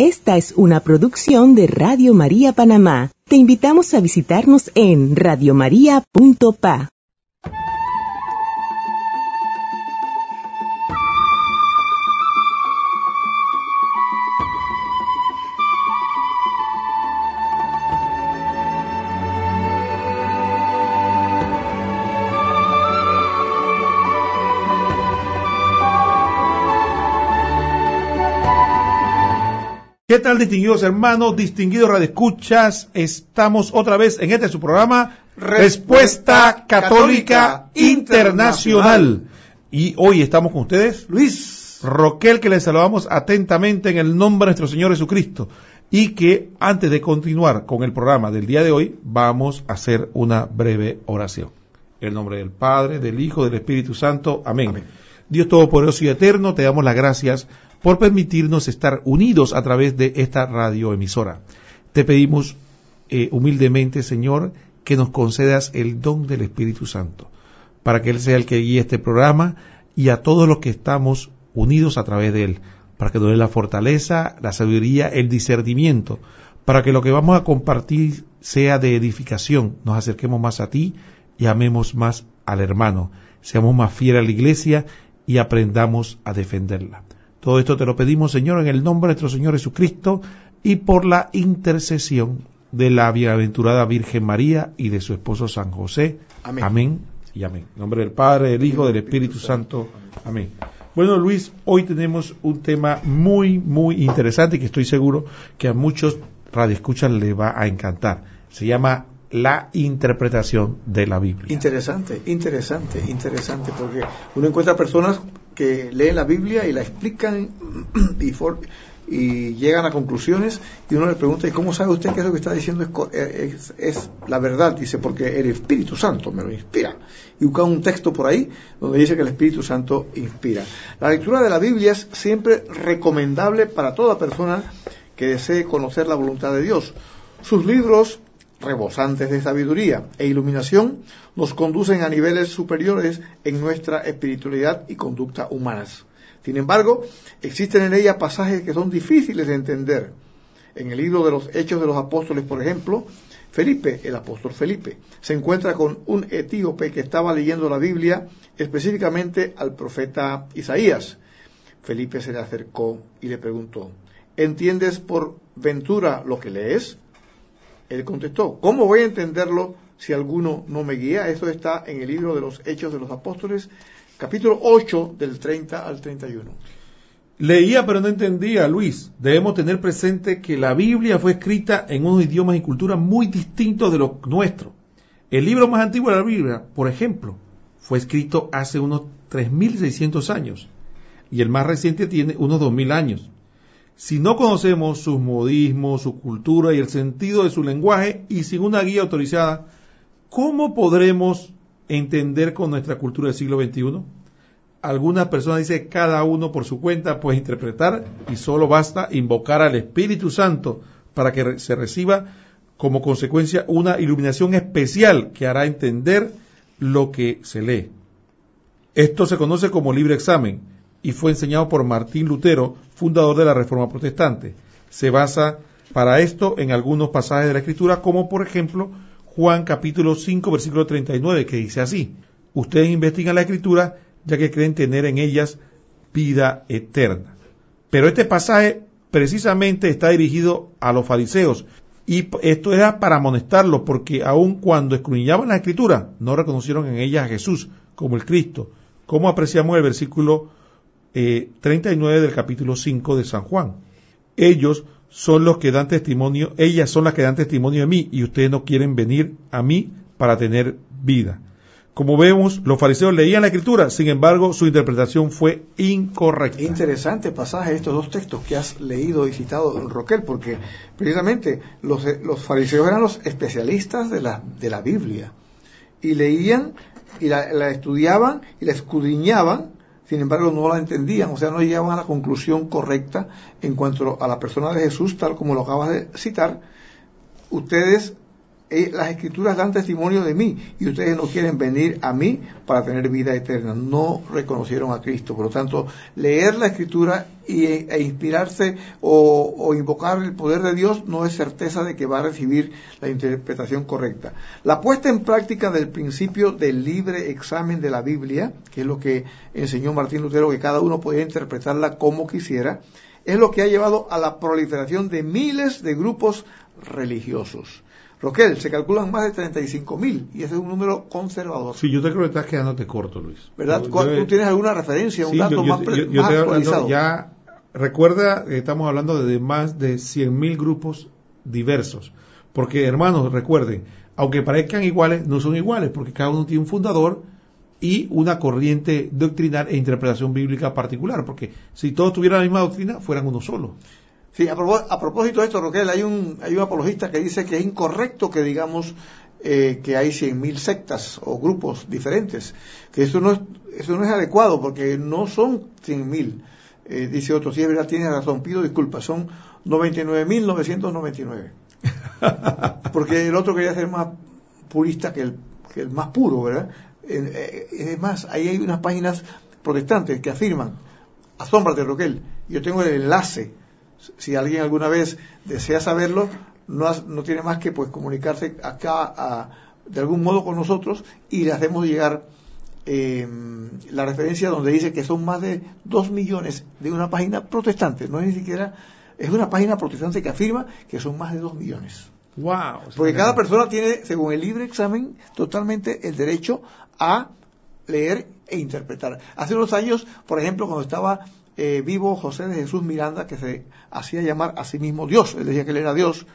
Esta es una producción de Radio María Panamá. Te invitamos a visitarnos en radiomaria.pa. ¿Qué tal, distinguidos hermanos, distinguidos radioescuchas? Estamos otra vez en este su programa, Respuesta, Católica, Internacional. Y hoy estamos con ustedes, Luis Roquel, que les saludamos atentamente en el nombre de nuestro Señor Jesucristo. Y que antes de continuar con el programa del día de hoy, vamos a hacer una breve oración. En el nombre del Padre, del Hijo, del Espíritu Santo. Amén. Amén. Dios Todopoderoso y Eterno, te damos las gracias por permitirnos estar unidos a través de esta radioemisora. Te pedimos eh, humildemente, Señor, que nos concedas el don del Espíritu Santo, para que Él sea el que guíe este programa y a todos los que estamos unidos a través de Él, para que nos dé la fortaleza, la sabiduría, el discernimiento, para que lo que vamos a compartir sea de edificación, nos acerquemos más a ti y amemos más al hermano, seamos más fieles a la iglesia y aprendamos a defenderla. Todo esto te lo pedimos, Señor, en el nombre de nuestro Señor Jesucristo y por la intercesión de la bienaventurada Virgen María y de su esposo San José. Amén. amén y amén. En nombre del Padre, del Hijo, del Espíritu Santo. Amén. Bueno, Luis, hoy tenemos un tema muy, muy interesante que estoy seguro que a muchos radioescuchas le va a encantar. Se llama la interpretación de la Biblia. Interesante, interesante, interesante, porque uno encuentra personas que leen la Biblia y la explican y, for, y llegan a conclusiones y uno le pregunta, ¿y cómo sabe usted que eso que está diciendo es, es, es, la verdad? Dice, porque el Espíritu Santo me lo inspira. Y busca un texto por ahí donde dice que el Espíritu Santo inspira. La lectura de la Biblia es siempre recomendable para toda persona que desee conocer la voluntad de Dios. Sus libros rebosantes de sabiduría e iluminación, nos conducen a niveles superiores en nuestra espiritualidad y conducta humanas. Sin embargo, existen en ella pasajes que son difíciles de entender. En el libro de los Hechos de los Apóstoles, por ejemplo, Felipe, el apóstol Felipe, se encuentra con un etíope que estaba leyendo la Biblia, específicamente al profeta Isaías. Felipe se le acercó y le preguntó, ¿entiendes por ventura lo que lees? Él contestó, ¿cómo voy a entenderlo si alguno no me guía? Eso está en el libro de los Hechos de los Apóstoles, capítulo 8 del 30 al 31. Leía pero no entendía, Luis. Debemos tener presente que la Biblia fue escrita en unos idiomas y culturas muy distintos de los nuestros. El libro más antiguo de la Biblia, por ejemplo, fue escrito hace unos 3.600 años y el más reciente tiene unos 2.000 años. Si no conocemos sus modismos, su cultura y el sentido de su lenguaje y sin una guía autorizada, ¿cómo podremos entender con nuestra cultura del siglo XXI? Algunas personas dicen cada uno por su cuenta puede interpretar y solo basta invocar al Espíritu Santo para que se reciba como consecuencia una iluminación especial que hará entender lo que se lee. Esto se conoce como libre examen y fue enseñado por Martín Lutero, fundador de la Reforma Protestante. Se basa para esto en algunos pasajes de la Escritura, como por ejemplo Juan capítulo 5 versículo 39, que dice así, ustedes investigan la Escritura ya que creen tener en ellas vida eterna. Pero este pasaje precisamente está dirigido a los fariseos y esto era para amonestarlos porque aun cuando escruñaban la Escritura no reconocieron en ellas a Jesús como el Cristo, como apreciamos el versículo 39 eh, del capítulo 5 de San Juan. Ellos son los que dan testimonio, ellas son las que dan testimonio de mí y ustedes no quieren venir a mí para tener vida. Como vemos, los fariseos leían la escritura, sin embargo, su interpretación fue incorrecta. Interesante pasaje estos dos textos que has leído y citado, Roquel, porque precisamente los, eh, los fariseos eran los especialistas de la, de la Biblia y leían y la, la estudiaban y la escudriñaban sin embargo no la entendían, o sea, no llegaban a la conclusión correcta en cuanto a la persona de Jesús, tal como lo acabas de citar. Ustedes eh, las escrituras dan testimonio de mí y ustedes no quieren venir a mí para tener vida eterna. No reconocieron a Cristo. Por lo tanto, leer la escritura y, e inspirarse o, o, invocar el poder de Dios no es certeza de que va a recibir la interpretación correcta. La puesta en práctica del principio del libre examen de la Biblia, que es lo que enseñó Martín Lutero, que cada uno podía interpretarla como quisiera, es lo que ha llevado a la proliferación de miles de grupos religiosos Roquel, se calculan más de 35.000 y ese es un número conservador. Sí, yo te creo que estás quedándote corto, Luis. ¿Verdad? ¿Tú tienes alguna referencia, un dato yo, más, Ya, recuerda que estamos hablando de más de mil grupos diversos. Porque, hermanos, recuerden, aunque parezcan iguales, no son iguales, porque cada uno tiene un fundador y una corriente doctrinal e interpretación bíblica particular, porque si todos tuvieran la misma doctrina, fueran uno solo. Sí, a, propósito de esto, Roquel, hay un, hay un apologista que dice que es incorrecto que digamos eh, que hay 100.000 sectas o grupos diferentes, que eso no es, eso no es adecuado porque no son 100.000. mil eh, dice otro, sí, es verdad, tiene razón, pido disculpas, son 99.999. porque el otro quería ser más purista que el, que el más puro, ¿verdad? Eh, es más, ahí hay unas páginas protestantes que afirman, asómbrate Roquel, yo tengo el enlace si alguien alguna vez desea saberlo, no, no tiene más que pues comunicarse acá de algún modo con nosotros y le hacemos llegar em, la referencia donde dice que son más de dos millones de una página protestante, no es ni siquiera, es una página protestante que afirma que son más de dos millones. Wow, Porque cada persona tiene, según el libre examen, totalmente el derecho a leer e interpretar. Hace unos años, por ejemplo, cuando estaba eh, vivo José de Jesús Miranda, que se hacía llamar a sí mismo Dios, él decía que él era Dios,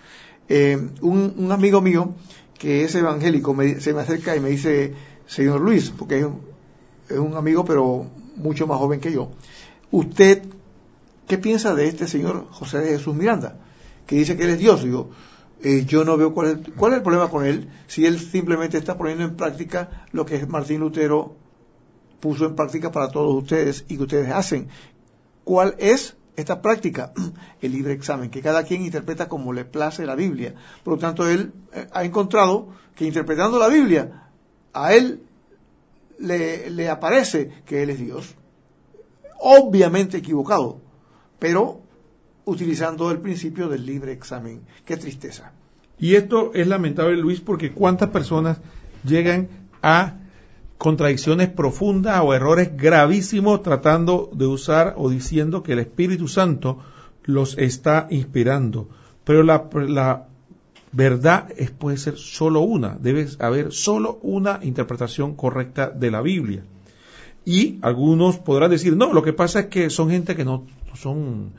eh, un, amigo mío que es evangélico se me acerca y me dice, señor Luis, porque es un, amigo pero mucho más joven que yo, ¿usted qué piensa de este señor José de Jesús Miranda? Que dice que él es Dios. Digo, eh, yo no veo cuál cuál es el problema con él si él simplemente está poniendo en práctica lo que Martín Lutero puso en práctica para todos ustedes y que ustedes hacen, cuál es esta práctica, el libre examen, que cada quien interpreta como le place la Biblia. Por lo tanto, él eh, ha encontrado que interpretando la Biblia, a él le, aparece que él es Dios. Obviamente equivocado, pero utilizando el principio del libre examen. Qué tristeza. Y esto es lamentable, Luis, porque cuántas personas llegan a contradicciones profundas o errores gravísimos tratando de usar o diciendo que el Espíritu Santo los está inspirando. Pero la, verdad es, puede ser solo una, debe haber solo una interpretación correcta de la Biblia. Y algunos podrán decir, no, lo que pasa es que son gente que no son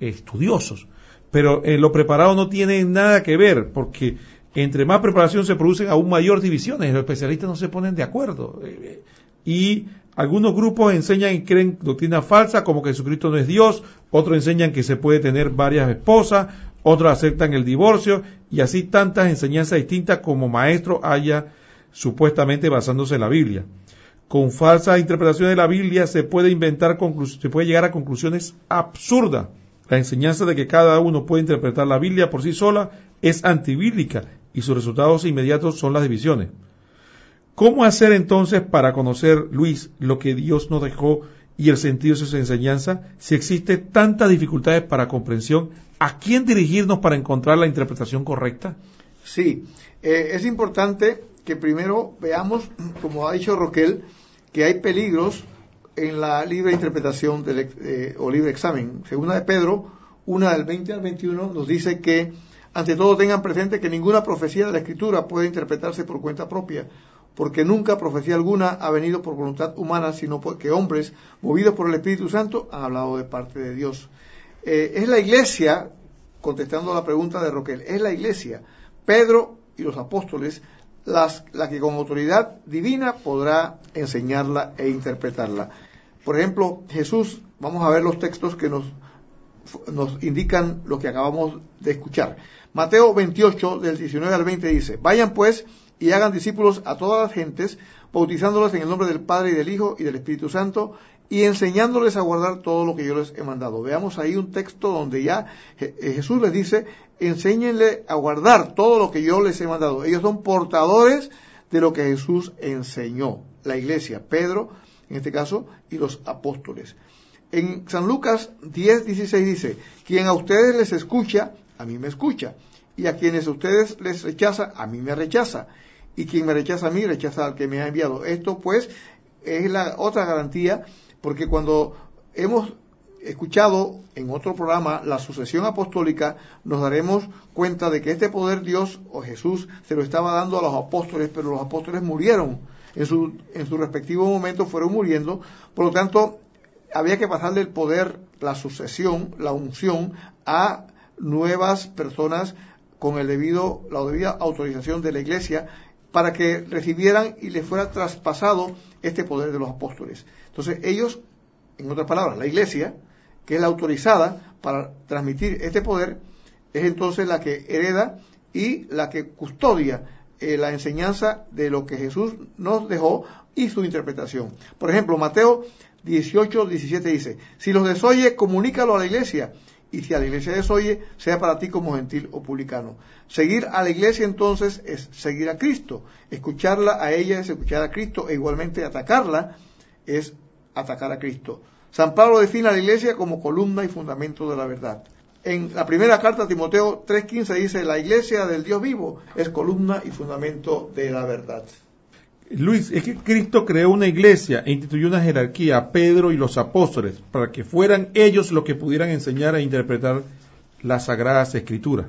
estudiosos, pero eh, lo preparado no tiene nada que ver, porque entre más preparación se producen aún mayor divisiones, los especialistas no se ponen de acuerdo. Eh, eh, y algunos grupos enseñan y creen doctrina falsa, como que Jesucristo no es Dios, otros enseñan que se puede tener varias esposas, otros aceptan el divorcio, y así tantas enseñanzas distintas como maestro haya supuestamente basándose en la Biblia. Con falsas interpretaciones de la Biblia se puede inventar se puede llegar a conclusiones absurdas. La enseñanza de que cada uno puede interpretar la Biblia por sí sola es antibíblica y sus resultados inmediatos son las divisiones. ¿Cómo hacer entonces para conocer, Luis, lo que Dios nos dejó y el sentido de su enseñanza, si existe tantas dificultades para comprensión? ¿A quién dirigirnos para encontrar la interpretación correcta? Sí, eh, es importante que primero veamos, como ha dicho Roquel, que hay peligros en la libre interpretación eh, o libre examen. Según de Pedro, una del 20 al 21 nos dice que ante todo tengan presente que ninguna profecía de la Escritura puede interpretarse por cuenta propia, porque nunca profecía alguna ha venido por voluntad humana, sino que hombres, movidos por el Espíritu Santo, han hablado de parte de Dios. Eh, es la iglesia, contestando a la pregunta de Roquel, es la iglesia, Pedro y los apóstoles, las, la que con autoridad divina podrá enseñarla e interpretarla. Por ejemplo, Jesús, vamos a ver los textos que nos, nos indican lo que acabamos de escuchar. Mateo 28, del 19 al 20 dice, vayan pues y hagan discípulos a todas las gentes, bautizándolas en el nombre del Padre y del Hijo y del Espíritu Santo, y enseñándoles a guardar todo lo que yo les he mandado. Veamos ahí un texto donde ya eh, eh, Jesús les dice, enséñenle a guardar todo lo que yo les he mandado. Ellos son portadores de lo que Jesús enseñó, la iglesia, Pedro, en este caso, y los apóstoles. En San Lucas 10, 16 dice, quien a ustedes les escucha, a mí me escucha. Y a quienes ustedes les rechaza, a mí me rechaza. Y quien me rechaza a mí, rechaza al que me ha enviado. Esto pues es la otra garantía, porque cuando hemos escuchado en otro programa la sucesión apostólica, nos daremos cuenta de que este poder Dios o Jesús se lo estaba dando a los apóstoles, pero los apóstoles murieron. En su, en su respectivo momento fueron muriendo, por lo tanto, había que pasarle el poder, la sucesión, la unción a nuevas personas con el debido, la debida autorización de la iglesia para que recibieran y les fuera traspasado este poder de los apóstoles. Entonces ellos, en otras palabras, la iglesia, que es la autorizada para transmitir este poder, es entonces la que hereda y la que custodia eh, la enseñanza de lo que Jesús nos dejó y su interpretación. Por ejemplo, Mateo 18, 17 dice, si los desoye, comunícalo a la iglesia y si a la iglesia desoye, sea para ti como gentil o publicano. Seguir a la iglesia entonces es seguir a Cristo, escucharla a ella es escuchar a Cristo e igualmente atacarla es atacar a Cristo. San Pablo define a la iglesia como columna y fundamento de la verdad. En la primera carta a Timoteo 3:15 dice, la iglesia del Dios vivo es columna y fundamento de la verdad. Luis, es que Cristo creó una iglesia e instituyó una jerarquía a Pedro y los apóstoles para que fueran ellos los que pudieran enseñar e interpretar las sagradas escrituras.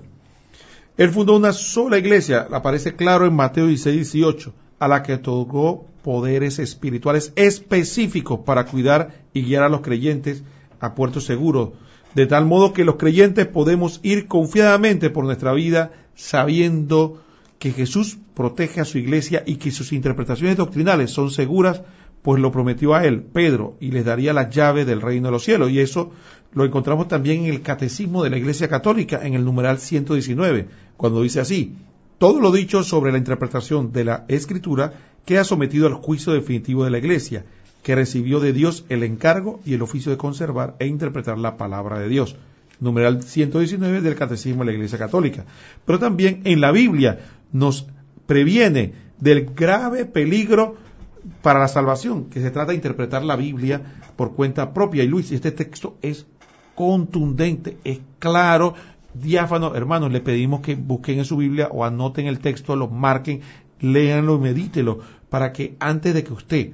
Él fundó una sola iglesia, aparece claro en Mateo 16, 18, a la que otorgó poderes espirituales específicos para cuidar y guiar a los creyentes a puertos seguros, de tal modo que los creyentes podemos ir confiadamente por nuestra vida sabiendo que Jesús protege a su iglesia y que sus interpretaciones doctrinales son seguras, pues lo prometió a él, Pedro, y les daría la llave del reino de los cielos. Y eso lo encontramos también en el Catecismo de la Iglesia Católica, en el numeral 119, cuando dice así, todo lo dicho sobre la interpretación de la Escritura queda sometido al juicio definitivo de la Iglesia, que recibió de Dios el encargo y el oficio de conservar e interpretar la palabra de Dios numeral 119 del Catecismo de la Iglesia Católica. Pero también en la Biblia nos previene del grave peligro para la salvación, que se trata de interpretar la Biblia por cuenta propia. Y Luis, este texto es contundente, es claro, diáfano. Hermanos, le pedimos que busquen en su Biblia o anoten el texto, lo marquen, léanlo y medítelo, para que antes de que usted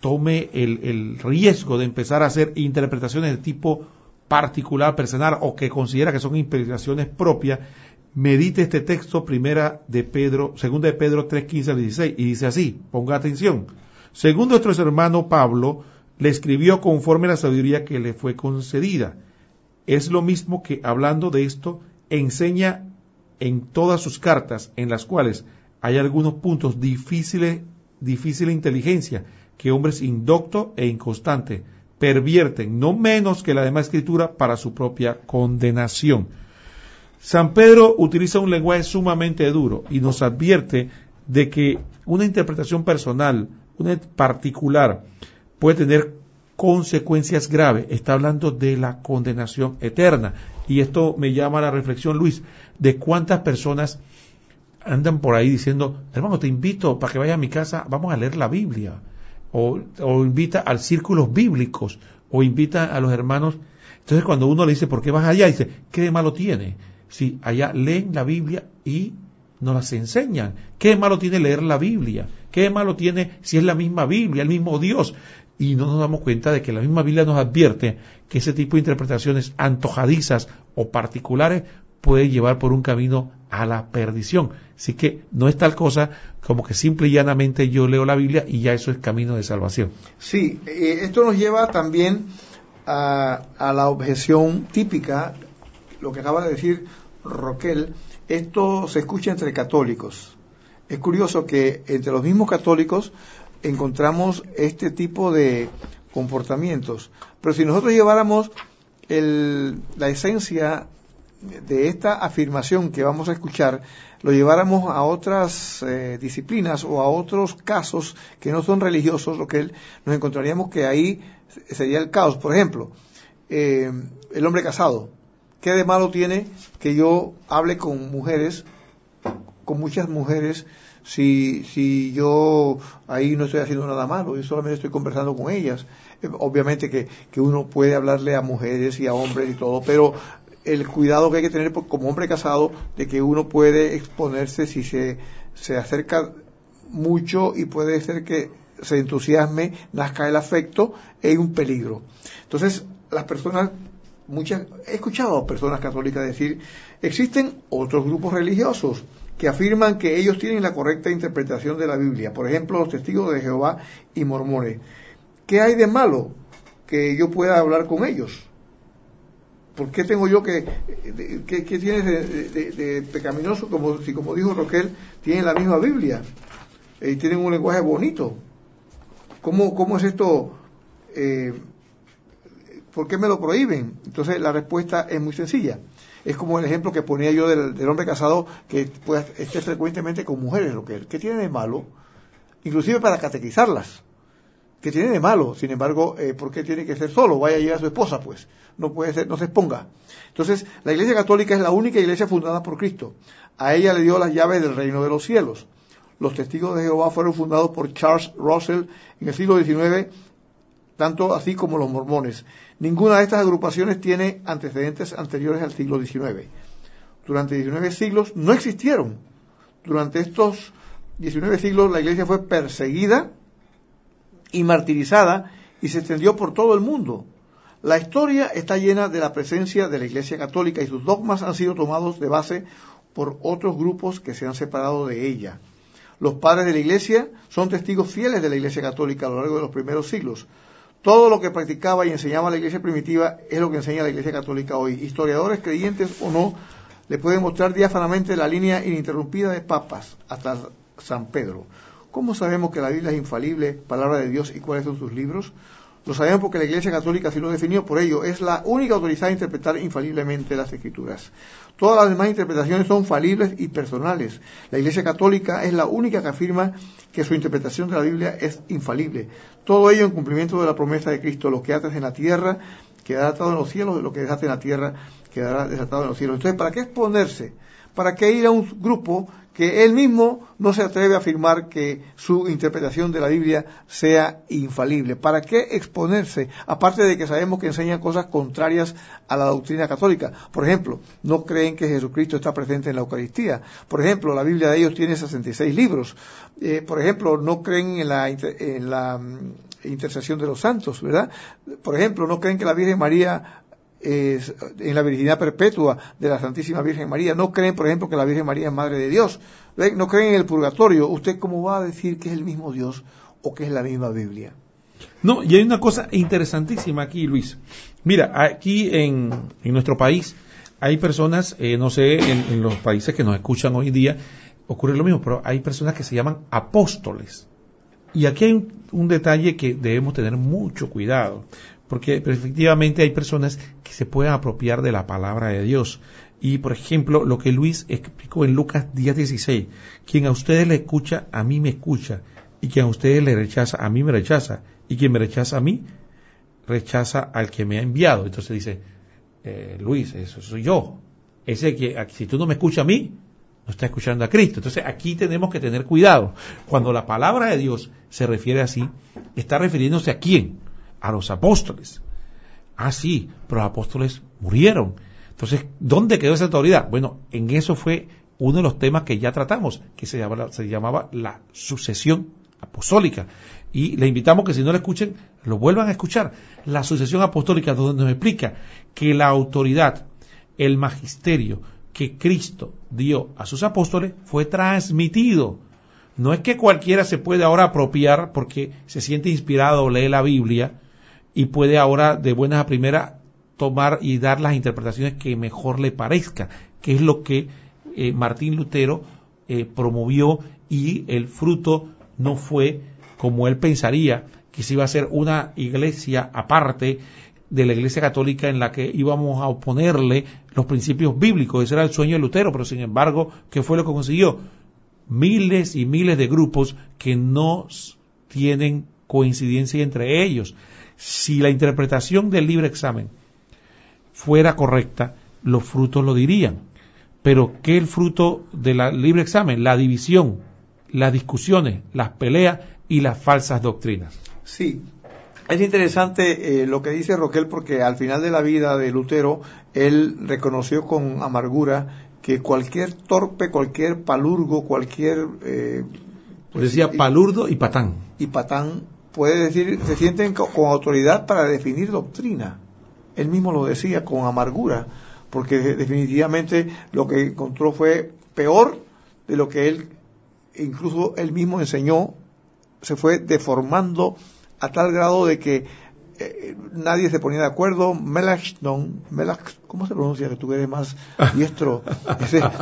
tome el, el riesgo de empezar a hacer interpretaciones de tipo particular, personal o que considera que son interpretaciones propias, Medite este texto primera de Pedro, segunda de Pedro 3, 15 al 16, y dice así, ponga atención. Según nuestro hermano Pablo, le escribió conforme a la sabiduría que le fue concedida. Es lo mismo que hablando de esto, enseña en todas sus cartas, en las cuales hay algunos puntos difíciles, difícil inteligencia, que hombres indocto e inconstante pervierten, no menos que la demás escritura, para su propia condenación. San Pedro utiliza un lenguaje sumamente duro y nos advierte de que una interpretación personal, una particular, puede tener consecuencias graves. Está hablando de la condenación eterna. Y esto me llama a la reflexión, Luis, de cuántas personas andan por ahí diciendo, hermano, te invito para que vayas a mi casa, vamos a leer la Biblia. O, invita al círculos bíblicos, o invita a los hermanos. Entonces cuando uno le dice, ¿por qué vas allá? Dice, ¿qué de malo tiene? ...si allá leen la Biblia y nos las enseñan. ¿Qué malo tiene leer la Biblia? ¿Qué malo tiene si es la misma Biblia, el mismo Dios? Y no nos damos cuenta de que la misma Biblia nos advierte que ese tipo de interpretaciones antojadizas o particulares puede llevar por un camino a la perdición. Así que no es tal cosa como que simple y llanamente yo leo la Biblia y ya eso es camino de salvación. Sí, eh, esto nos lleva también a, a la objeción típica, lo que acaba de decir Roquel, esto se escucha entre católicos. Es curioso que entre los mismos católicos encontramos este tipo de comportamientos. Pero si nosotros lleváramos la esencia de esta afirmación que vamos a escuchar, lo lleváramos a otras eh, disciplinas o a otros casos que no son religiosos, lo que nos encontraríamos que ahí sería el caos. Por ejemplo, eh, el hombre casado ¿Qué de malo tiene que yo hable con mujeres, con muchas mujeres, si, si yo ahí no estoy haciendo nada malo, yo solamente estoy conversando con ellas? Eh, obviamente que, que uno puede hablarle a mujeres y a hombres y todo, pero el cuidado que hay que tener como hombre casado de que uno puede exponerse si se, se acerca mucho y puede ser que se entusiasme, nazca el afecto, es un peligro. Entonces, las personas muchas, he escuchado a personas católicas decir, existen otros grupos religiosos que afirman que ellos tienen la correcta interpretación de la Biblia, por ejemplo, los testigos de Jehová y mormones. ¿Qué hay de malo que yo pueda hablar con ellos? ¿Por qué tengo yo que, eh, que, de, pecaminoso como si, como dijo Roquel, tienen la misma Biblia eh, y tienen un lenguaje bonito? ¿Cómo, cómo es esto eh, ¿por qué me lo prohíben? Entonces la respuesta es muy sencilla. Es como el ejemplo que ponía yo del, hombre casado que puede esté frecuentemente con mujeres, lo que, tiene de malo, inclusive para catequizarlas. ¿Qué tiene de malo? Sin embargo, eh, ¿por qué tiene que ser solo? Vaya a ir a su esposa, pues. No puede ser, no se exponga. Entonces, la Iglesia Católica es la única iglesia fundada por Cristo. A ella le dio las llaves del reino de los cielos. Los testigos de Jehová fueron fundados por Charles Russell en el siglo XIX tanto así como los mormones. Ninguna de estas agrupaciones tiene antecedentes anteriores al siglo XIX. Durante 19 siglos no existieron. Durante estos 19 siglos la iglesia fue perseguida y martirizada y se extendió por todo el mundo. La historia está llena de la presencia de la iglesia católica y sus dogmas han sido tomados de base por otros grupos que se han separado de ella. Los padres de la iglesia son testigos fieles de la iglesia católica a lo largo de los primeros siglos. Todo lo que practicaba y enseñaba la iglesia primitiva es lo que enseña la iglesia católica hoy. Historiadores, creyentes o no, le pueden mostrar diáfanamente la línea ininterrumpida de papas hasta San Pedro. ¿Cómo sabemos que la Biblia es infalible, palabra de Dios y cuáles son sus libros? Lo sabemos porque la Iglesia Católica si lo definió, por ello es la única autorizada a interpretar infaliblemente las Escrituras. Todas las demás interpretaciones son falibles y personales. La Iglesia Católica es la única que afirma que su interpretación de la Biblia es infalible. Todo ello en cumplimiento de la promesa de Cristo, lo que haces en la tierra quedará atado en los cielos, lo que dejaste en la tierra quedará desatado en los cielos. Entonces, ¿para qué exponerse? ¿Para qué ir a un grupo que él mismo no se atreve a afirmar que su interpretación de la Biblia sea infalible. ¿Para qué exponerse? Aparte de que sabemos que enseñan cosas contrarias a la doctrina católica. Por ejemplo, no creen que Jesucristo está presente en la Eucaristía. Por ejemplo, la Biblia de ellos tiene 66 libros. Eh, por ejemplo, no creen en la, en la mm, intercesión de los santos, ¿verdad? Por ejemplo, no creen que la Virgen María en la virginidad perpetua de la Santísima Virgen María. No creen, por ejemplo, que la Virgen María es Madre de Dios. No creen en el purgatorio. ¿Usted cómo va a decir que es el mismo Dios o que es la misma Biblia? No, y hay una cosa interesantísima aquí, Luis. Mira, aquí en, nuestro país hay personas, eh, no sé, en, los países que nos escuchan hoy día, ocurre lo mismo, pero hay personas que se llaman apóstoles. Y aquí hay un detalle que debemos tener mucho cuidado, porque efectivamente hay personas que se pueden apropiar de la palabra de Dios. Y por ejemplo, lo que Luis explicó en Lucas 10:16, quien a ustedes le escucha, a mí me escucha. Y quien a ustedes le rechaza, a mí me rechaza. Y quien me rechaza a mí, rechaza al que me ha enviado. Entonces dice, eh, Luis, eso soy yo. Ese que, si tú no me escuchas a mí, no está escuchando a Cristo. Entonces aquí tenemos que tener cuidado. Cuando la palabra de Dios se refiere así, está refiriéndose a quién? a los apóstoles. Ah, sí, pero los apóstoles murieron. Entonces, ¿dónde quedó esa autoridad? Bueno, en eso fue uno de los temas que ya tratamos, que se llamaba, se llamaba la sucesión apostólica. Y le invitamos que si no la escuchen, lo vuelvan a escuchar. La sucesión apostólica, donde nos explica que la autoridad, el magisterio que Cristo dio a sus apóstoles fue transmitido. No es que cualquiera se puede ahora apropiar porque se siente inspirado o lee la Biblia y puede ahora de buenas a primeras tomar y dar las interpretaciones que mejor le parezca, que es lo que eh, Martín Lutero eh, promovió y el fruto no fue como él pensaría, que se iba a ser una iglesia aparte de la iglesia católica en la que íbamos a oponerle los principios bíblicos. Ese era el sueño de Lutero, pero sin embargo, ¿qué fue lo que consiguió? Miles y miles de grupos que no tienen coincidencia entre ellos, si la interpretación del libre examen fuera correcta, los frutos lo dirían. Pero ¿qué es el fruto del libre examen? La división, las discusiones, las peleas y las falsas doctrinas. Sí, es interesante eh, lo que dice Roquel porque al final de la vida de Lutero, él reconoció con amargura que cualquier torpe, cualquier palurgo, cualquier... por eh, decía palurdo y patán. Y patán puede decir, se sienten con autoridad para definir doctrina. Él mismo lo decía con amargura, porque definitivamente lo que encontró fue peor de lo que él, incluso él mismo enseñó, se fue deformando a tal grado de que eh, nadie se ponía de acuerdo. Melachton, Melach, ¿cómo se pronuncia? Que tú eres más diestro.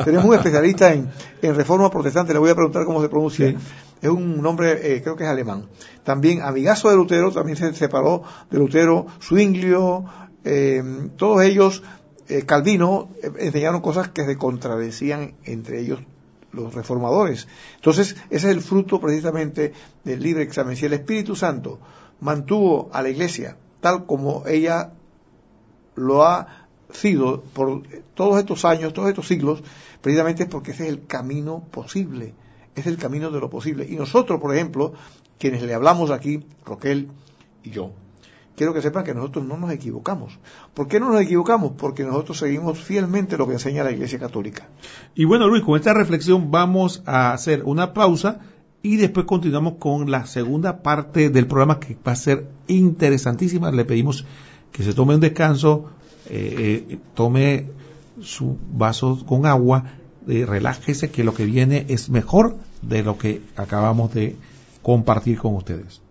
Tenemos un especialista en, en reforma protestante, le voy a preguntar cómo se pronuncia es un nombre, eh, creo que es alemán. También amigazo de Lutero, también se separó de Lutero, Zwinglio, eh, todos ellos, eh, Calvino, enseñaron cosas que se contradecían entre ellos los reformadores. Entonces, ese es el fruto precisamente del libre examen. Si el Espíritu Santo mantuvo a la iglesia tal como ella lo ha sido por todos estos años, todos estos siglos, precisamente porque ese es el camino posible es el camino de lo posible. Y nosotros, por ejemplo, quienes le hablamos aquí, Roquel y yo, quiero que sepan que nosotros no nos equivocamos. ¿Por qué no nos equivocamos? Porque nosotros seguimos fielmente lo que enseña la Iglesia Católica. Y bueno, Luis, con esta reflexión vamos a hacer una pausa y después continuamos con la segunda parte del programa que va a ser interesantísima. Le pedimos que se tome un descanso, eh, eh, tome su vaso con agua eh, relájese que lo que viene es mejor de lo que acabamos de compartir con ustedes.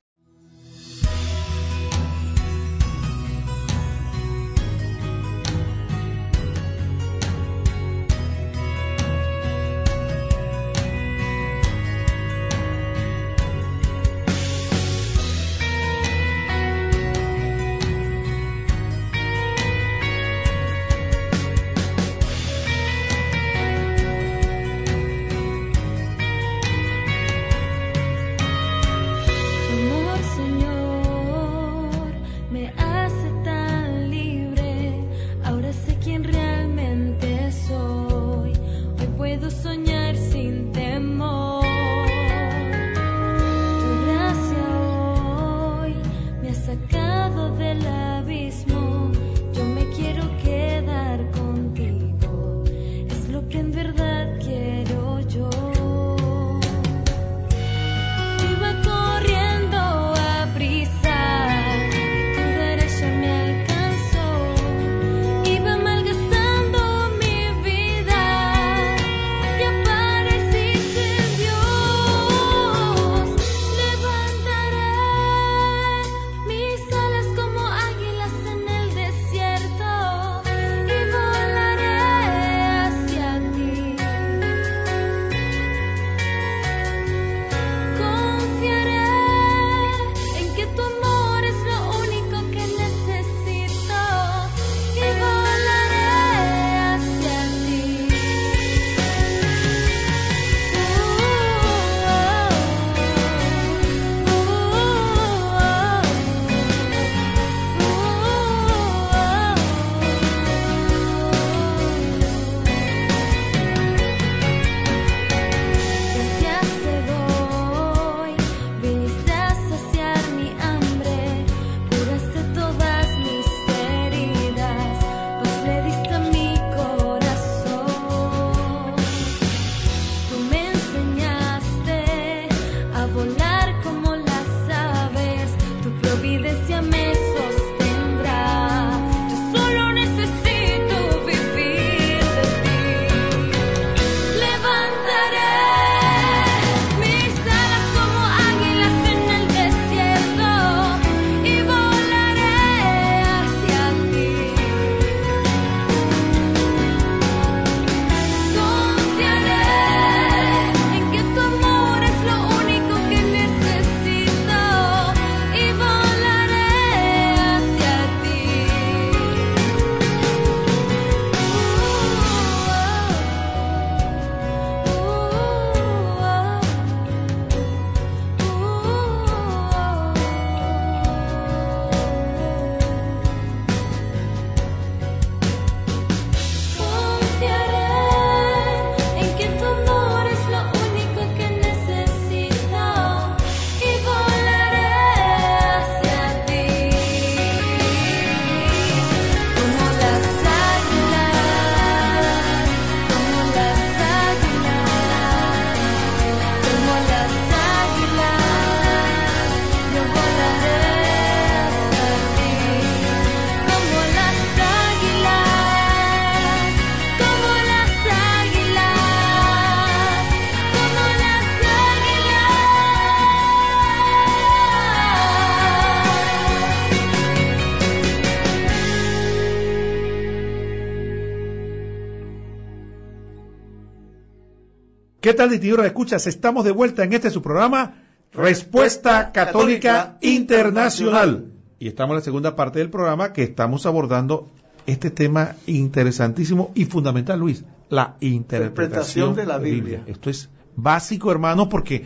¿Qué tal, distinguidos escuchas? Estamos de vuelta en este su programa, Respuesta Católica, Internacional. Y estamos en la segunda parte del programa que estamos abordando este tema interesantísimo y fundamental, Luis, la interpretación, de la Biblia. Esto es básico, hermano, porque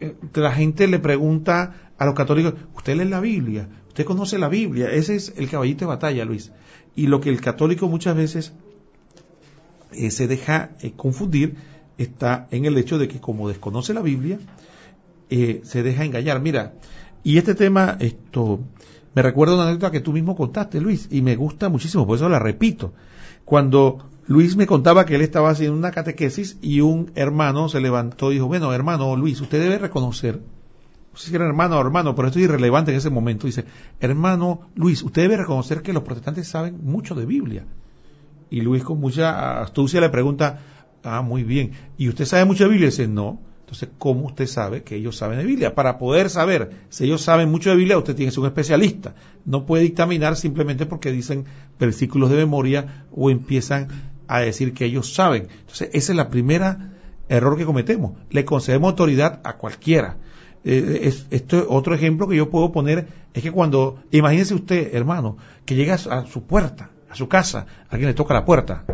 eh, la gente le pregunta a los católicos, ¿usted lee la Biblia? ¿Usted conoce la Biblia? Ese es el caballito de batalla, Luis. Y lo que el católico muchas veces eh, se deja eh, confundir está en el hecho de que como desconoce la Biblia, eh, se deja engañar. Mira, y este tema, esto, me recuerda una anécdota que tú mismo contaste, Luis, y me gusta muchísimo, por eso la repito. Cuando Luis me contaba que él estaba haciendo una catequesis y un hermano se levantó y dijo, bueno, hermano Luis, usted debe reconocer, no sé si era hermano o hermano, pero esto es irrelevante en ese momento, dice, hermano Luis, usted debe reconocer que los protestantes saben mucho de Biblia. Y Luis con mucha astucia le pregunta, Ah, muy bien. ¿Y usted sabe mucho de Biblia? Dice, no. Entonces, ¿cómo usted sabe que ellos saben de Biblia? Para poder saber si ellos saben mucho de Biblia, usted tiene que ser un especialista. No puede dictaminar simplemente porque dicen versículos de memoria o empiezan a decir que ellos saben. Entonces, ese es el primer error que cometemos. Le concedemos autoridad a cualquiera. Eh, es, otro ejemplo que yo puedo poner es que cuando, imagínese usted, hermano, que llega a su puerta, a su casa, alguien le toca la puerta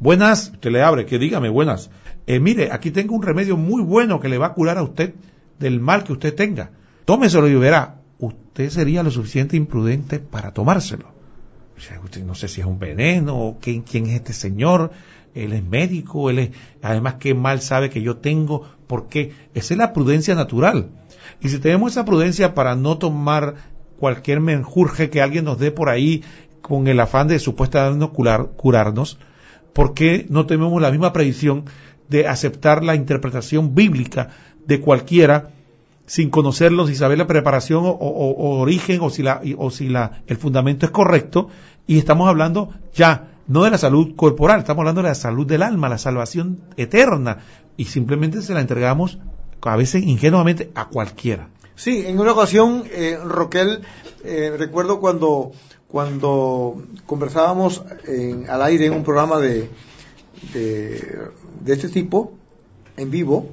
Buenas, usted le abre, que dígame, buenas. Eh, mire, aquí tengo un remedio muy bueno que le va a curar a usted del mal que usted tenga. Tómeselo y verá. Usted sería lo suficiente imprudente para tomárselo. usted no sé si es un veneno, quién, quién es este señor, él es médico, él es, además qué mal sabe que yo tengo, porque esa es la prudencia natural. Y si tenemos esa prudencia para no tomar cualquier menjurje que alguien nos dé por ahí con el afán de supuestamente curar, curarnos, ¿Por qué no tenemos la misma predicción de aceptar la interpretación bíblica de cualquiera sin conocerlo, sin saber la preparación o, origen o si, la, o si la, el fundamento es correcto? Y estamos hablando ya no de la salud corporal, estamos hablando de la salud del alma, la salvación eterna. Y simplemente se la entregamos a veces ingenuamente a cualquiera. Sí, en una ocasión, eh, Roquel, eh, recuerdo cuando cuando conversábamos al aire en un programa de, de, este tipo, en vivo,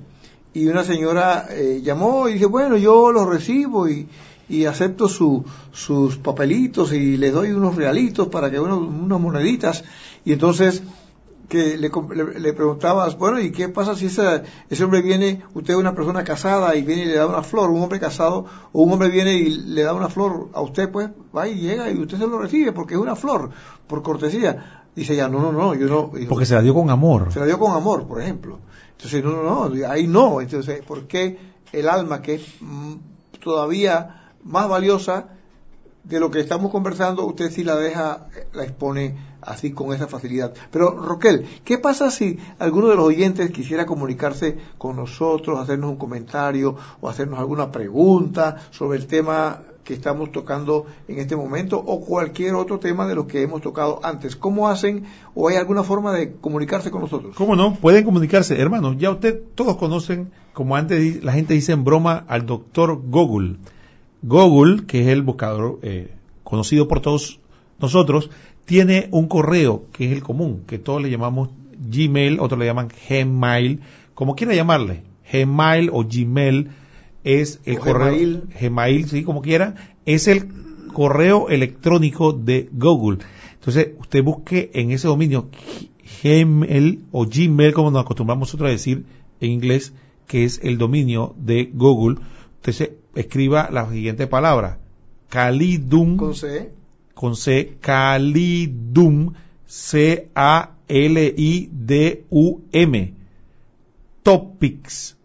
y una señora eh, llamó y dijo, bueno, yo lo recibo y, y acepto sus papelitos y les doy unos realitos para que, bueno, unas moneditas. Y entonces que le, le, preguntabas, bueno, ¿y qué pasa si ese, ese hombre viene, usted es una persona casada y viene y le da una flor, un hombre casado, o un hombre viene y le da una flor a usted, pues va y llega y usted se lo recibe porque es una flor, por cortesía. Dice ya no, no, no, yo no. porque se la dio con amor. Se la dio con amor, por ejemplo. Entonces, no, no, no, ahí no. Entonces, ¿por qué el alma que es mm, todavía más valiosa de lo que estamos conversando, usted sí la deja, la expone así con esa facilidad. Pero Roquel, ¿qué pasa si alguno de los oyentes quisiera comunicarse con nosotros, hacernos un comentario o hacernos alguna pregunta sobre el tema que estamos tocando en este momento o cualquier otro tema de los que hemos tocado antes. ¿Cómo hacen o hay alguna forma de comunicarse con nosotros? ¿Cómo no? Pueden comunicarse, hermano. Ya usted, todos conocen, como antes la gente dice en broma, al doctor Google. Google, que es el buscador eh, conocido por todos nosotros, tiene un correo que es el común, que todos le llamamos Gmail, otros le llaman Gmail, como quiera llamarle, Gmail o Gmail es el correo Gmail. sí, como quiera, es el correo electrónico de Google. Entonces, usted busque en ese dominio Gmail o Gmail, como nos acostumbramos nosotros a decir en inglés, que es el dominio de Google. Entonces, escriba la siguiente palabra: Calidum. Con C. Con C. Calidum. C-A-L-I-D-U-M. Topics.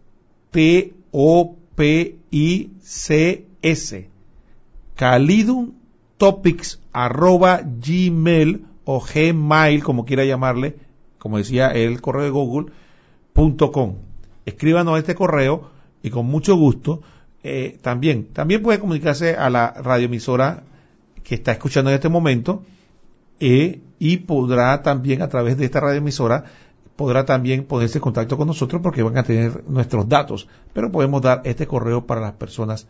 T-O-P-I-C-S. Calidum topics arroba gmail o gmail, como quiera llamarle, como decía el correo de Google, punto com. Escríbanos este correo y con mucho gusto eh, también. También puede comunicarse a la radioemisora que está escuchando en este momento eh, y podrá también a través de esta radioemisora podrá también ponerse en contacto con nosotros porque van a tener nuestros datos, pero podemos dar este correo para las personas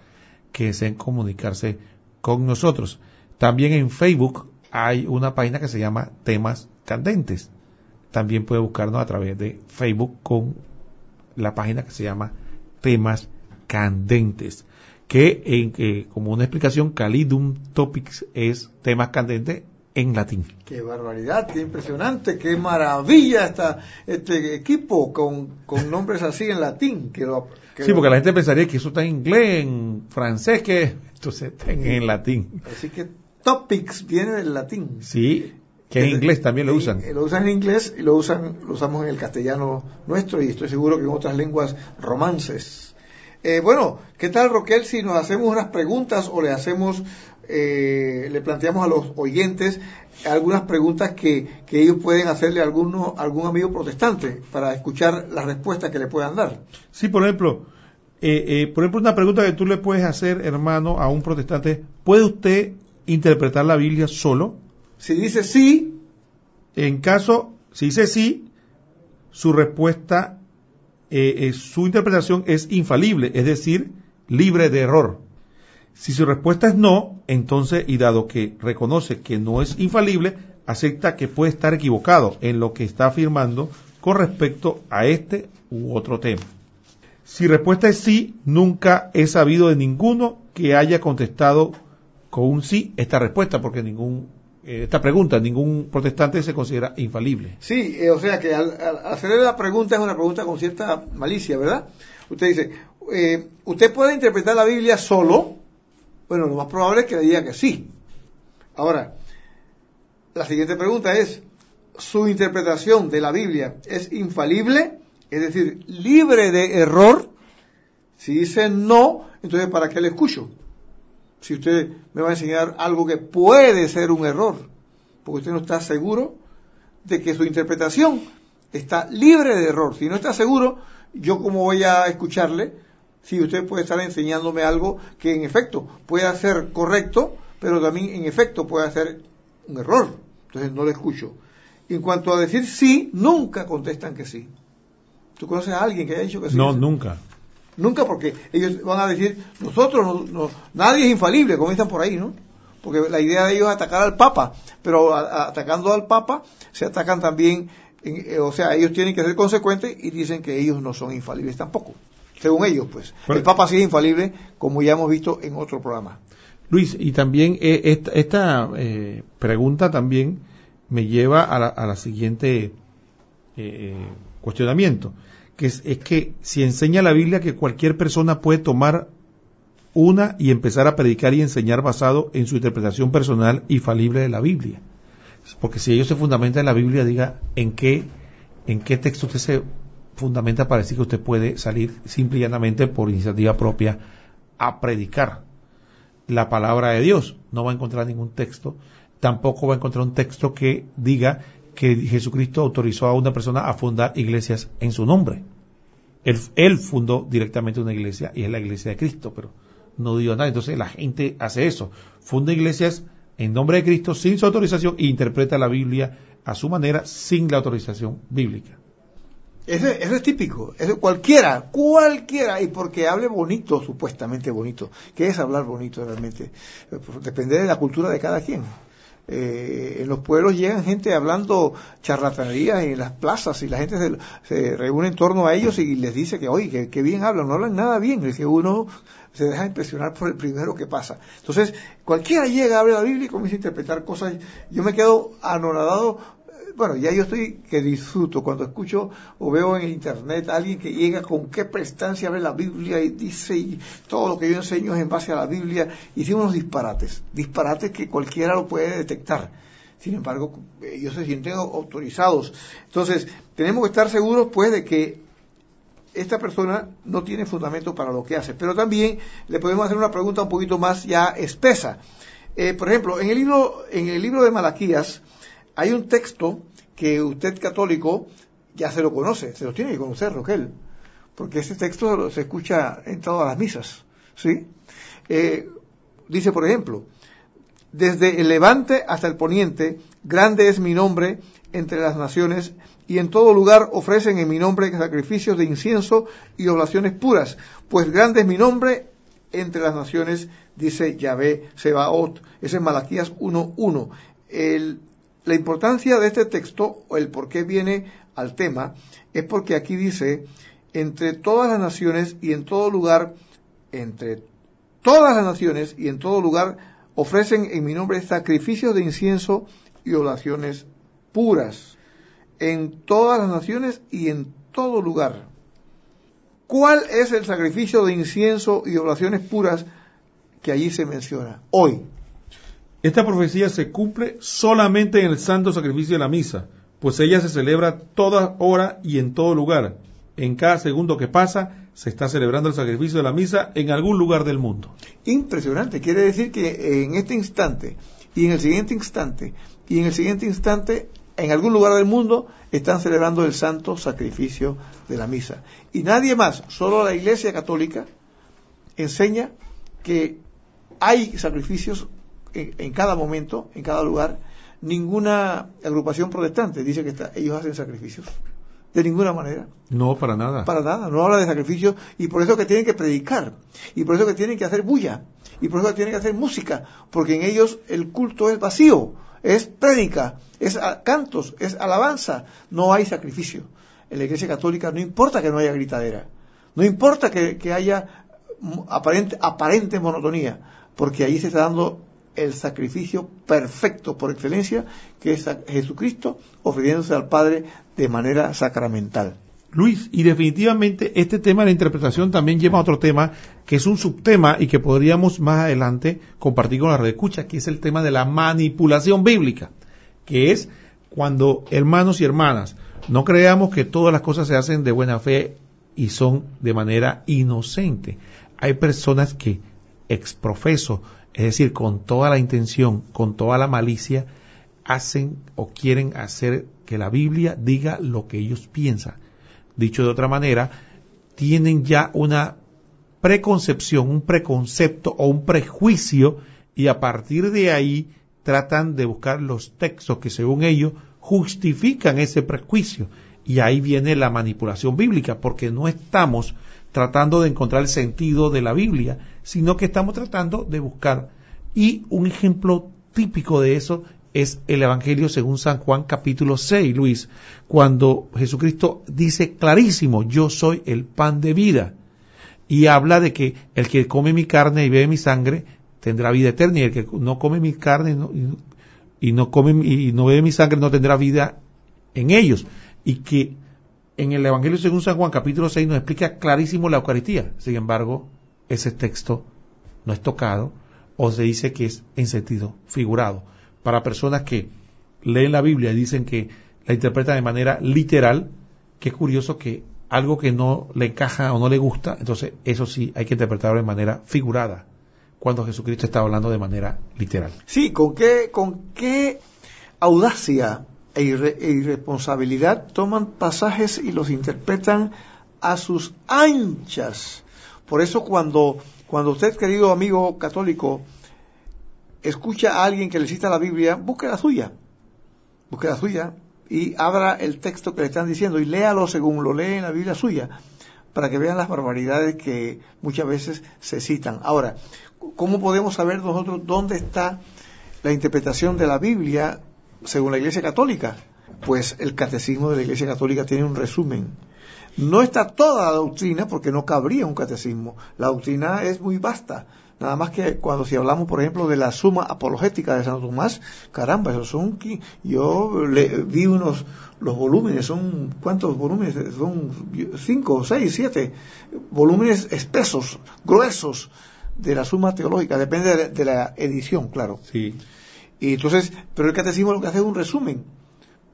que deseen comunicarse con nosotros. También en Facebook hay una página que se llama Temas Candentes. También puede buscarnos a través de Facebook con la página que se llama Temas Candentes candentes, que en eh, como una explicación, Calidum Topics es temas candentes en latín. Qué barbaridad, qué impresionante, qué maravilla está este equipo con, con nombres así en latín. Que sí, porque la gente pensaría que eso está en inglés, en francés, que entonces está en, en latín. Así que topics viene del latín. Sí, que en inglés también lo eh, usan. Eh, lo usan en inglés y lo usan lo usamos en el castellano nuestro y estoy seguro que en otras lenguas romances. Eh, bueno, ¿qué tal Roquel si nos hacemos unas preguntas o le hacemos, eh, le planteamos a los oyentes algunas preguntas que, ellos pueden hacerle a alguno, algún amigo protestante para escuchar las respuestas que le puedan dar? Sí, por ejemplo, eh, por ejemplo, una pregunta que tú le puedes hacer, hermano, a un protestante, ¿puede usted interpretar la Biblia solo? Si dice sí, en caso, si dice sí, su respuesta eh, eh, su interpretación es infalible, es decir, libre de error. Si su respuesta es no, entonces, y dado que reconoce que no es infalible, acepta que puede estar equivocado en lo que está afirmando con respecto a este u otro tema. Si respuesta es sí, nunca he sabido de ninguno que haya contestado con un sí esta respuesta, porque ningún eh, esta pregunta, ningún protestante se considera infalible. Sí, eh, o sea que al, la pregunta es una pregunta con cierta malicia, ¿verdad? Usted dice, eh, ¿usted puede interpretar la Biblia solo? Bueno, lo más probable es que le diga que sí. Ahora, la siguiente pregunta es, ¿su interpretación de la Biblia es infalible? Es decir, libre de error. Si dice no, entonces ¿para qué le escucho? si usted me va a enseñar algo que puede ser un error, porque usted no está seguro de que su interpretación está libre de error. Si no está seguro, yo como voy a escucharle, si usted puede estar enseñándome algo que en efecto pueda ser correcto, pero también en efecto puede ser un error. Entonces no le escucho. en cuanto a decir sí, nunca contestan que sí. ¿Tú conoces a alguien que haya dicho que sí? No, nunca. Nunca porque ellos van a decir, nosotros, no, nadie es infalible, como están por ahí, ¿no? Porque la idea de ellos es atacar al Papa, pero atacando al Papa se atacan también, eh, o sea, ellos tienen que ser consecuentes y dicen que ellos no son infalibles tampoco, según ellos, pues. El Papa sí es infalible, como ya hemos visto en otro programa. Luis, y también eh, esta, eh, pregunta también me lleva a la, a la siguiente cuestionamiento que es, que si enseña la Biblia que cualquier persona puede tomar una y empezar a predicar y enseñar basado en su interpretación personal y falible de la Biblia. Porque si ellos se fundamentan en la Biblia, diga en qué, en qué texto usted se fundamenta para decir que usted puede salir simple y llanamente por iniciativa propia a predicar la palabra de Dios. No va a encontrar ningún texto, tampoco va a encontrar un texto que diga que Jesucristo autorizó a una persona a fundar iglesias en su nombre. Él, fundó directamente una iglesia y es la iglesia de Cristo, pero no dio nada. Entonces la gente hace eso, funda iglesias en nombre de Cristo sin su autorización e interpreta la Biblia a su manera sin la autorización bíblica. Eso, es típico, eso cualquiera, cualquiera, y porque hable bonito, supuestamente bonito, ¿Qué es hablar bonito realmente, eh, pues, depende de la cultura de cada quien. Eh, en los pueblos llegan gente hablando charlatanerías en las plazas y la gente se, reúne en torno a ellos y les dice que, oye, que, bien hablan, no hablan nada bien, el que uno se deja impresionar por el primero que pasa. Entonces, cualquiera llega, abre la Biblia y comienza a interpretar cosas. Yo me quedo anonadado bueno, ya yo estoy que disfruto cuando escucho o veo en internet a alguien que llega con qué prestancia ve la Biblia y dice y todo lo que yo enseño es en base a la Biblia Hicimos unos disparates, disparates que cualquiera lo puede detectar. Sin embargo, ellos se sienten autorizados. Entonces, tenemos que estar seguros pues de que esta persona no tiene fundamento para lo que hace. Pero también le podemos hacer una pregunta un poquito más ya espesa. Eh, por ejemplo, en el libro, en el libro de Malaquías, hay un texto que usted católico ya se lo conoce, se lo tiene que conocer, Roquel, porque ese texto se escucha en todas las misas, ¿sí? Eh, dice, por ejemplo, desde el levante hasta el poniente, grande es mi nombre entre las naciones, y en todo lugar ofrecen en mi nombre sacrificios de incienso y oblaciones puras, pues grande es mi nombre entre las naciones, dice Yahvé Sebaot. Ese es Malaquías 1.1. El la importancia de este texto, o el por qué viene al tema, es porque aquí dice, entre todas las naciones y en todo lugar, entre todas las naciones y en todo lugar, ofrecen en mi nombre sacrificios de incienso y oraciones puras, en todas las naciones y en todo lugar. ¿Cuál es el sacrificio de incienso y oraciones puras que allí se menciona? Hoy, esta profecía se cumple solamente en el santo sacrificio de la misa, pues ella se celebra toda hora y en todo lugar. En cada segundo que pasa, se está celebrando el sacrificio de la misa en algún lugar del mundo. Impresionante, quiere decir que en este instante, y en el siguiente instante, y en el siguiente instante, en algún lugar del mundo, están celebrando el santo sacrificio de la misa. Y nadie más, solo la Iglesia Católica, enseña que hay sacrificios en, cada momento, en cada lugar, ninguna agrupación protestante dice que está, ellos hacen sacrificios. De ninguna manera. No, para nada. Para nada, no habla de sacrificios y por eso que tienen que predicar y por eso que tienen que hacer bulla y por eso que tienen que hacer música, porque en ellos el culto es vacío, es prédica, es cantos, es alabanza, no hay sacrificio. En la Iglesia Católica no importa que no haya gritadera, no importa que, haya aparente, aparente monotonía, porque ahí se está dando el sacrificio perfecto por excelencia, que es Jesucristo ofreciéndose al Padre de manera sacramental. Luis, y definitivamente este tema de la interpretación también lleva a otro tema que es un subtema y que podríamos más adelante compartir con la red escucha, que es el tema de la manipulación bíblica, que es cuando hermanos y hermanas no creamos que todas las cosas se hacen de buena fe y son de manera inocente. Hay personas que, exprofeso, es decir, con toda la intención, con toda la malicia, hacen o quieren hacer que la Biblia diga lo que ellos piensan. Dicho de otra manera, tienen ya una preconcepción, un preconcepto o un prejuicio y a partir de ahí tratan de buscar los textos que según ellos justifican ese prejuicio. Y ahí viene la manipulación bíblica, porque no estamos tratando de encontrar el sentido de la Biblia, sino que estamos tratando de buscar. Y un ejemplo típico de eso es el Evangelio según San Juan capítulo 6, Luis, cuando Jesucristo dice clarísimo, yo soy el pan de vida, y habla de que el que come mi carne y bebe mi sangre tendrá vida eterna, y el que no come mi carne y no, come, y no bebe mi sangre no tendrá vida en ellos, y que en el Evangelio según San Juan capítulo 6 nos explica clarísimo la Eucaristía. Sin embargo, ese texto no es tocado o se dice que es en sentido figurado. Para personas que leen la Biblia y dicen que la interpretan de manera literal, qué curioso que algo que no le encaja o no le gusta, entonces eso sí hay que interpretarlo de manera figurada, cuando Jesucristo está hablando de manera literal. Sí, con qué, con qué audacia e, e, irresponsabilidad toman pasajes y los interpretan a sus anchas. Por eso cuando, cuando usted, querido amigo católico, escucha a alguien que le cita la Biblia, busque la suya, busque la suya y abra el texto que le están diciendo y léalo según lo lee en la Biblia suya, para que vean las barbaridades que muchas veces se citan. Ahora, ¿cómo podemos saber nosotros dónde está la interpretación de la Biblia según la Iglesia Católica? Pues el catecismo de la Iglesia Católica tiene un resumen. No está toda la doctrina porque no cabría un catecismo. La doctrina es muy vasta. Nada más que cuando si hablamos, por ejemplo, de la suma apologética de Santo Tomás, caramba, esos son, yo le, vi unos, los volúmenes, son, ¿cuántos volúmenes? Son cinco, seis, siete volúmenes espesos, gruesos de la suma teológica, depende de la edición, claro. Sí. Y entonces, pero el catecismo lo que hace es un resumen.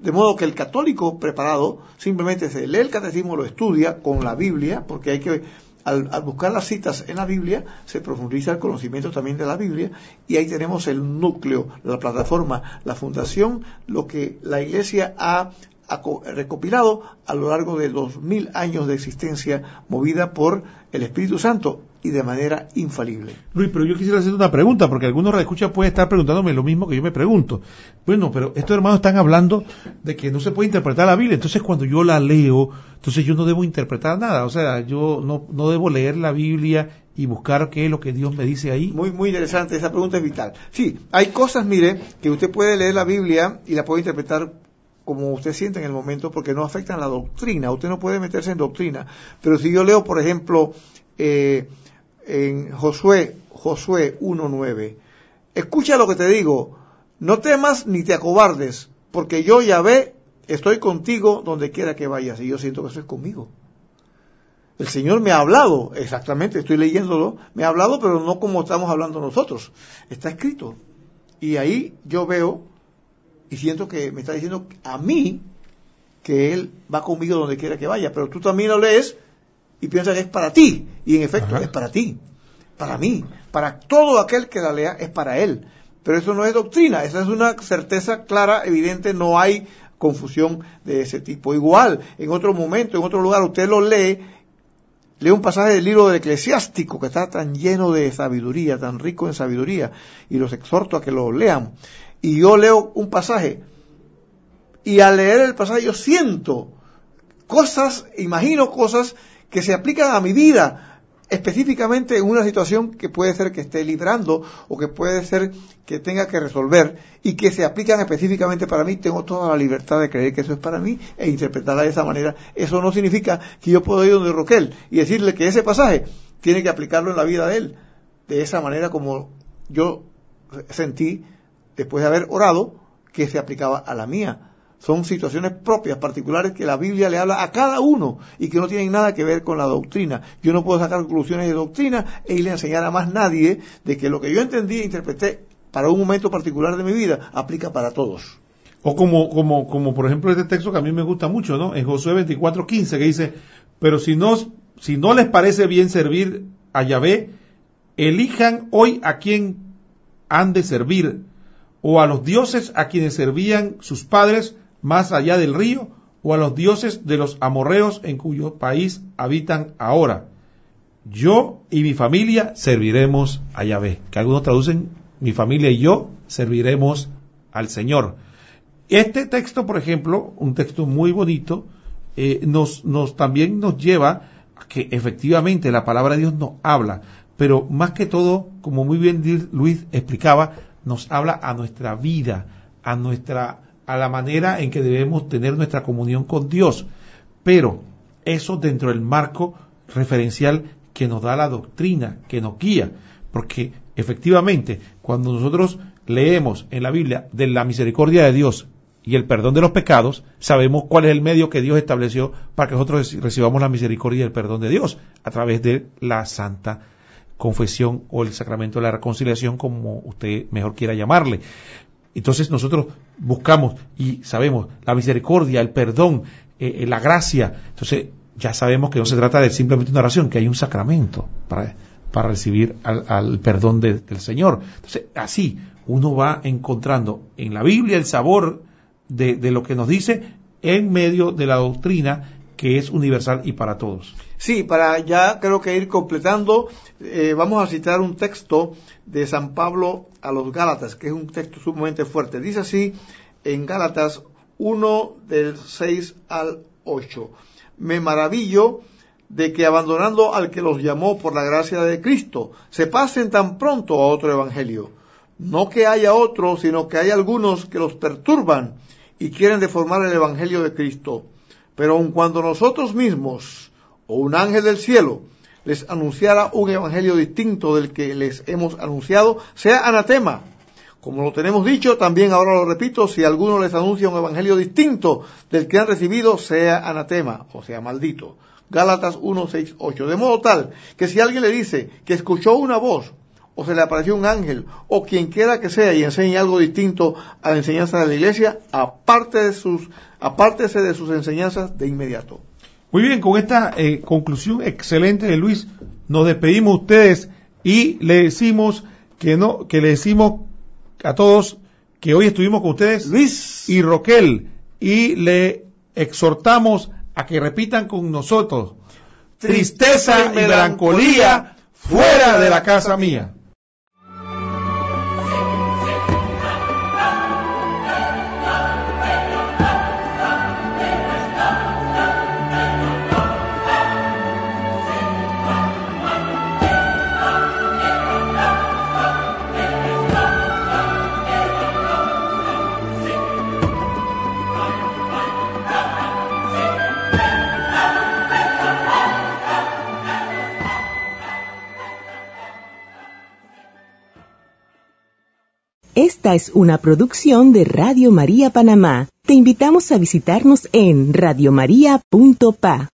De modo que el católico preparado simplemente se lee el catecismo, lo estudia con la Biblia, porque hay que, al, buscar las citas en la Biblia, se profundiza el conocimiento también de la Biblia, y ahí tenemos el núcleo, la plataforma, la fundación, lo que la Iglesia ha recopilado a lo largo de dos mil años de existencia movida por el Espíritu Santo y de manera infalible. Luis, pero yo quisiera hacer una pregunta, porque algunos escucha puede estar preguntándome lo mismo que yo me pregunto. Bueno, pero estos hermanos están hablando de que no se puede interpretar la Biblia, entonces cuando yo la leo, entonces yo no debo interpretar nada, o sea, yo no, no debo leer la Biblia y buscar qué es lo que Dios me dice ahí. Muy, muy interesante, esa pregunta es vital. Sí, hay cosas, mire, que usted puede leer la Biblia y la puede interpretar como usted siente en el momento porque no afectan la doctrina. Usted no puede meterse en doctrina. Pero si yo leo, por ejemplo, eh, en Josué, Josué 1.9, escucha lo que te digo, no temas ni te acobardes, porque yo ya ve, estoy contigo donde quiera que vayas. Y yo siento que eso es conmigo. El Señor me ha hablado, exactamente, estoy leyéndolo, me ha hablado, pero no como estamos hablando nosotros. Está escrito. Y ahí yo veo y siento que me está diciendo a mí que él va conmigo donde quiera que vaya, pero tú también lo lees y piensas que es para ti, y en efecto es para ti, para mí, para todo aquel que la lea es para él. Pero eso no es doctrina, esa es una certeza clara, evidente, no hay confusión de ese tipo. Igual, en otro momento, en otro lugar, usted lo lee, lee un pasaje del libro del eclesiástico que está tan lleno de sabiduría, tan rico en sabiduría, y los exhorto a que lo lean y yo leo un pasaje y al leer el pasaje yo siento cosas, imagino cosas que se aplican a mi vida específicamente en una situación que puede ser que esté librando o que puede ser que tenga que resolver y que se aplican específicamente para mí, tengo toda la libertad de creer que eso es para mí e interpretarla de esa manera. Eso no significa que yo pueda ir donde Roquel y decirle que ese pasaje tiene que aplicarlo en la vida de él, de esa manera como yo sentí después de haber orado, que se aplicaba a la mía. Son situaciones propias, particulares, que la Biblia le habla a cada uno y que no tienen nada que ver con la doctrina. Yo no puedo sacar conclusiones de doctrina e irle a enseñar a más nadie de que lo que yo entendí e interpreté para un momento particular de mi vida aplica para todos. O como, como, como por ejemplo este texto que a mí me gusta mucho, ¿no? En Josué 24, 15, que dice, pero si no, si no les parece bien servir a Yahvé, elijan hoy a quien han de servir o a los dioses a quienes servían sus padres más allá del río, o a los dioses de los amorreos en cuyo país habitan ahora. Yo y mi familia serviremos a Yahvé. Que algunos traducen, mi familia y yo serviremos al Señor. Este texto, por ejemplo, un texto muy bonito, eh, nos, nos, también nos lleva a que efectivamente la palabra de Dios nos habla, pero más que todo, como muy bien Luis explicaba, nos habla a nuestra vida, a nuestra a la manera en que debemos tener nuestra comunión con Dios, pero eso dentro del marco referencial que nos da la doctrina, que nos guía, porque efectivamente cuando nosotros leemos en la Biblia de la misericordia de Dios y el perdón de los pecados, sabemos cuál es el medio que Dios estableció para que nosotros recibamos la misericordia y el perdón de Dios a través de la Santa confesión o el sacramento de la reconciliación, como usted mejor quiera llamarle. Entonces nosotros buscamos y sabemos la misericordia, el perdón, eh, eh, la gracia. Entonces ya sabemos que no se trata de simplemente una oración, que hay un sacramento para, para recibir al, perdón del Señor. Entonces así uno va encontrando en la Biblia el sabor de, de lo que nos dice en medio de la doctrina que es universal y para todos. Sí, para ya creo que ir completando, eh, vamos a citar un texto de San Pablo a los Gálatas, que es un texto sumamente fuerte. Dice así en Gálatas 1 del 6 al 8. Me maravillo de que abandonando al que los llamó por la gracia de Cristo, se pasen tan pronto a otro evangelio. No que haya otro, sino que hay algunos que los perturban y quieren deformar el evangelio de Cristo pero aun cuando nosotros mismos o un ángel del cielo les anunciara un evangelio distinto del que les hemos anunciado, sea anatema. Como lo tenemos dicho, también ahora lo repito, si alguno les anuncia un evangelio distinto del que han recibido, sea anatema, o sea, maldito. Gálatas 1, 6, 8. De modo tal que si alguien le dice que escuchó una voz o se le apareció un ángel, o quien quiera que sea y enseñe algo distinto a la enseñanza de la iglesia, aparte de sus, apártese de sus enseñanzas de inmediato. Muy bien, con esta eh, conclusión excelente de Luis, nos despedimos ustedes y le decimos que no, que le decimos a todos que hoy estuvimos con ustedes, Luis y Roquel, y le exhortamos a que repitan con nosotros, tristeza y melancolía fuera de la casa mía. Esta es una producción de Radio María Panamá. Te invitamos a visitarnos en radiomaria.pa.